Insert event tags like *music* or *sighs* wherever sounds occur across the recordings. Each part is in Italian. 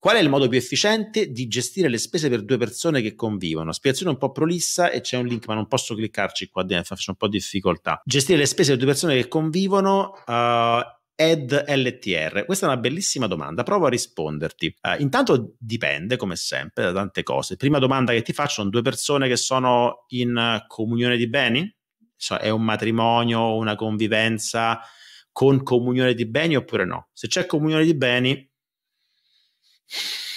Qual è il modo più efficiente di gestire le spese per due persone che convivono? Spiegazione un po' prolissa e c'è un link, ma non posso cliccarci qua dentro, faccio un po' di difficoltà. Gestire le spese per due persone che convivono. Uh, ed LTR? Questa è una bellissima domanda, provo a risponderti. Uh, intanto dipende, come sempre, da tante cose. Prima domanda che ti faccio, sono due persone che sono in comunione di beni? Cioè, è un matrimonio, una convivenza con comunione di beni oppure no? Se c'è comunione di beni,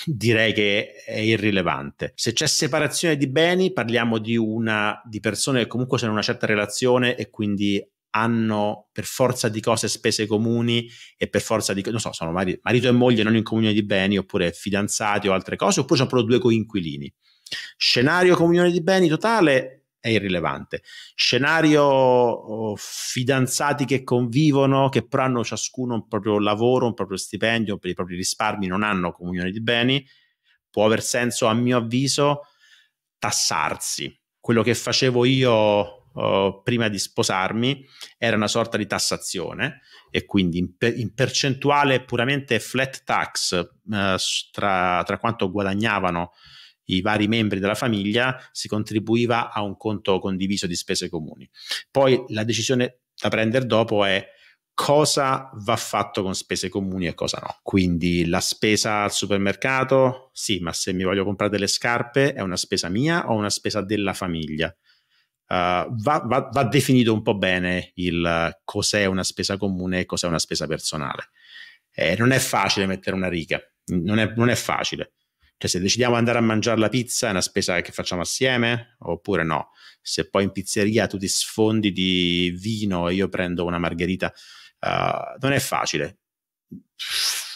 direi che è irrilevante. Se c'è separazione di beni, parliamo di, una, di persone che comunque sono in una certa relazione e quindi hanno per forza di cose spese comuni e per forza di non so, sono mari, marito e moglie non in comunione di beni oppure fidanzati o altre cose, oppure sono proprio due coinquilini. Scenario comunione di beni totale è irrilevante. Scenario oh, fidanzati che convivono, che però hanno ciascuno un proprio lavoro, un proprio stipendio, per i propri risparmi, non hanno comunione di beni, può aver senso, a mio avviso, tassarsi. Quello che facevo io Uh, prima di sposarmi era una sorta di tassazione e quindi in, per, in percentuale puramente flat tax uh, tra, tra, quanto guadagnavano i vari membri della famiglia, si contribuiva a un conto condiviso di spese comuni. Poi la decisione da prendere dopo è cosa va fatto con spese comuni e cosa no. Quindi la spesa al supermercato, sì, ma se mi voglio comprare delle scarpe è una spesa mia o una spesa della famiglia? Uh, va, va, va, definito un po' bene il cos'è una spesa comune e cos'è una spesa personale. Eh, non è facile mettere una riga, non è, non è facile cioè se decidiamo di andare a mangiare la pizza è una spesa che facciamo assieme oppure no? Se poi in pizzeria tu ti sfondi di vino e io prendo una margherita, uh, non è facile.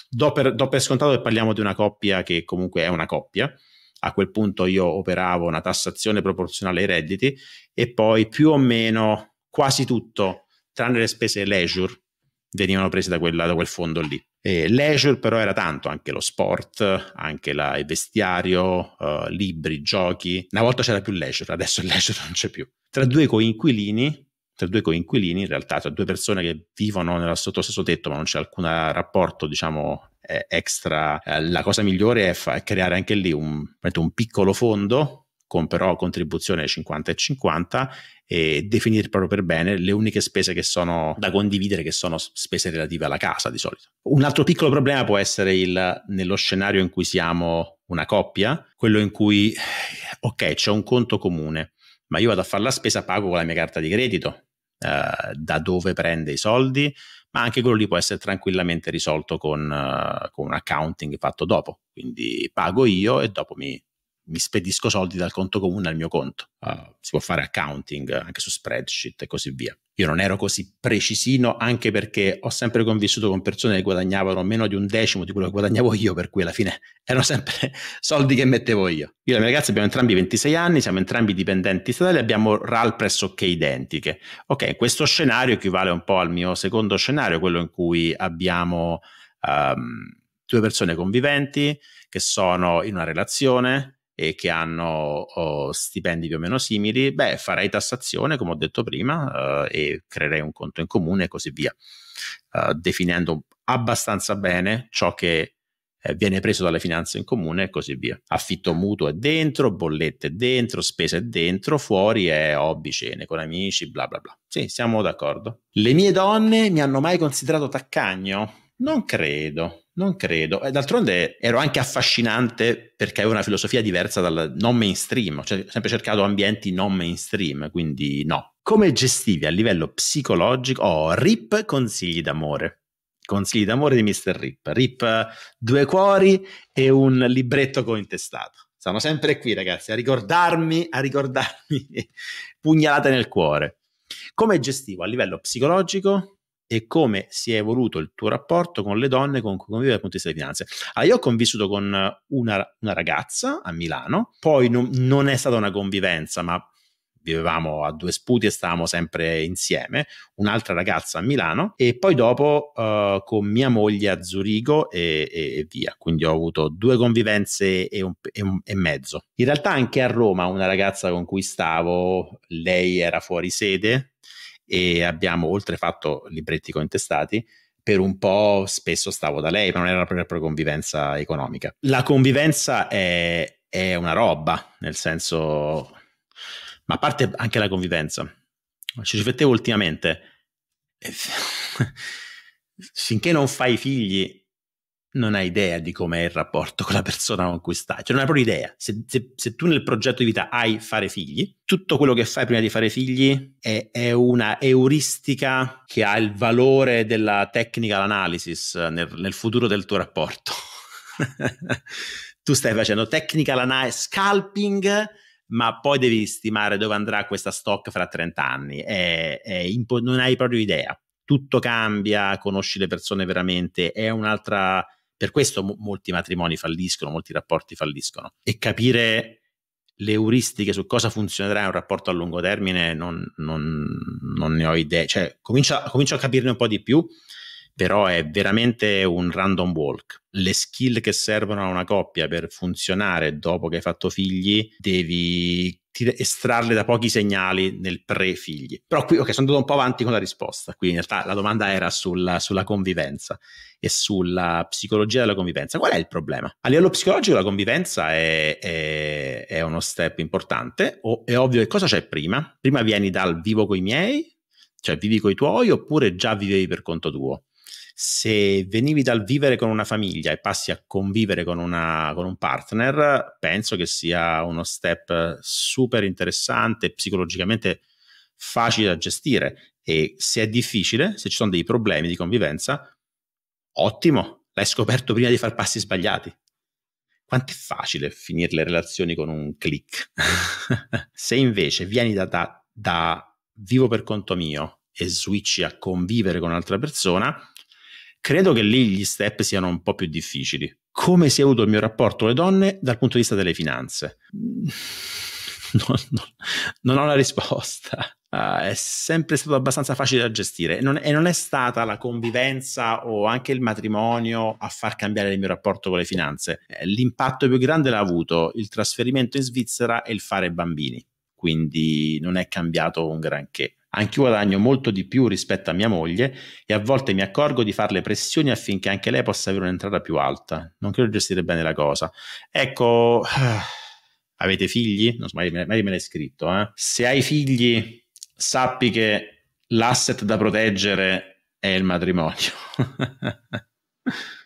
Do per, do per scontato che parliamo di una coppia che comunque è una coppia, a quel punto io operavo una tassazione proporzionale ai redditi e poi più o meno quasi tutto, tranne le spese leisure, venivano prese da, quella, da quel fondo lì. E leisure però era tanto, anche lo sport, anche la, il vestiario, uh, libri, giochi. Una volta c'era più leisure, adesso il *laughs* leisure non c'è più. Tra due coinquilini, tra due coinquilini, in realtà tra due persone che vivono nello sotto stesso tetto ma non c'è alcun rapporto, diciamo, eh, extra, eh, la cosa migliore è, fa- è creare anche lì un, un piccolo fondo con però contribuzione 50 e 50 e definire proprio per bene le uniche spese che sono da condividere che sono spese relative alla casa di solito. Un altro piccolo problema può essere il, nello scenario in cui siamo una coppia, quello in cui ok, c'è un conto comune, ma io vado a fare la spesa pago con la mia carta di credito. Eh, da dove prende i soldi, ma anche quello lì può essere tranquillamente risolto con, uh, con un accounting fatto dopo. Quindi pago io e dopo mi mi spedisco soldi dal conto comune al mio conto. Uh, si può fare accounting anche su spreadsheet e così via. Io non ero così precisino anche perché ho sempre convissuto con persone che guadagnavano meno di un decimo di quello che guadagnavo io, per cui alla fine *laughs* erano sempre soldi che mettevo io. Io e la mia ragazza abbiamo entrambi 26 anni, siamo entrambi dipendenti statali, abbiamo RAL pressoché identiche. Ok, questo scenario equivale un po' al mio secondo scenario, quello in cui abbiamo um, due persone conviventi che sono in una relazione, e che hanno oh, stipendi più o meno simili, beh, farei tassazione, come ho detto prima, uh, e creerei un conto in comune e così via, uh, definendo abbastanza bene ciò che eh, viene preso dalle finanze in comune e così via. Affitto mutuo è dentro, bollette è dentro, spese è dentro, fuori è hobby, cene con amici, bla bla bla. Sì, siamo d'accordo. Le mie donne mi hanno mai considerato taccagno? Non credo. Non credo. Eh, d'altronde ero anche affascinante perché avevo una filosofia diversa dal non mainstream, ho sempre cercato ambienti non mainstream, quindi no. Come gestivi a livello psicologico? Oh, RIP consigli d'amore. Consigli d'amore di Mr. RIP. RIP due cuori e un libretto cointestato. Sono sempre qui ragazzi a ricordarmi, a ricordarmi, *laughs* pugnalate nel cuore. Come gestivo a livello psicologico? e come si è evoluto il tuo rapporto con le donne con cui convivi dal punto di vista delle finanze. Allora, ah, io ho convissuto con una, una ragazza a Milano, poi non, non è stata una convivenza, ma vivevamo a due sputi e stavamo sempre insieme, un'altra ragazza a Milano e poi dopo uh, con mia moglie a Zurigo e, e, via. Quindi ho avuto due convivenze e, un, e, un, e, mezzo. In realtà anche a Roma una ragazza con cui stavo, lei era fuori sede, e abbiamo oltre fatto libretti contestati per un po' spesso stavo da lei, ma non era la propria convivenza economica. La convivenza è, è una roba, nel senso, ma a parte anche la convivenza, ci riflettevo ultimamente, eh, *laughs* finché non fai figli non hai idea di com'è il rapporto con la persona con cui stai, cioè non hai proprio idea. Se, se, se, tu nel progetto di vita hai fare figli, tutto quello che fai prima di fare figli è, è una euristica che ha il valore della technical analysis nel, nel futuro del tuo rapporto. *laughs* tu stai facendo technical analysis, scalping, ma poi devi stimare dove andrà questa stock fra 30 anni. È, è impo- non hai proprio idea tutto cambia, conosci le persone veramente, è un'altra per questo m- molti matrimoni falliscono, molti rapporti falliscono. E capire le euristiche su cosa funzionerà in un rapporto a lungo termine non, non, non ne ho idea. Cioè, comincio, comincio a capirne un po' di più, però è veramente un random walk. Le skill che servono a una coppia per funzionare dopo che hai fatto figli, devi estrarle da pochi segnali nel pre-figli. Però qui, ok, sono andato un po' avanti con la risposta. Qui in realtà la domanda era sulla, sulla convivenza e sulla psicologia della convivenza. Qual è il problema? A livello psicologico la convivenza è, è, è uno step importante. O, è ovvio che cosa c'è prima? Prima vieni dal vivo con i miei, cioè vivi con i tuoi oppure già vivevi per conto tuo? se venivi dal vivere con una famiglia e passi a convivere con, una, con un partner, penso che sia uno step super interessante, psicologicamente facile da gestire e se è difficile, se ci sono dei problemi di convivenza, ottimo, l'hai scoperto prima di far passi sbagliati. Quanto è facile finire le relazioni con un click? *laughs* se invece vieni da, da, da vivo per conto mio e switchi a convivere con un'altra persona, Credo che lì gli step siano un po' più difficili. Come si è avuto il mio rapporto con le donne dal punto di vista delle finanze? *laughs* Non, non, non ho una risposta. Uh, è sempre stato abbastanza facile da gestire non, e non è stata la convivenza o anche il matrimonio a far cambiare il mio rapporto con le finanze. Eh, l'impatto più grande l'ha avuto il trasferimento in Svizzera e il fare bambini, quindi non è cambiato un granché. Anch'io guadagno molto di più rispetto a mia moglie e a volte mi accorgo di farle pressioni affinché anche lei possa avere un'entrata più alta. Non credo gestire bene la cosa. Ecco, *sighs* avete figli? Non so, mai, mai me l'hai scritto. Eh? Se hai figli, sappi che l'asset da proteggere è il matrimonio. *laughs*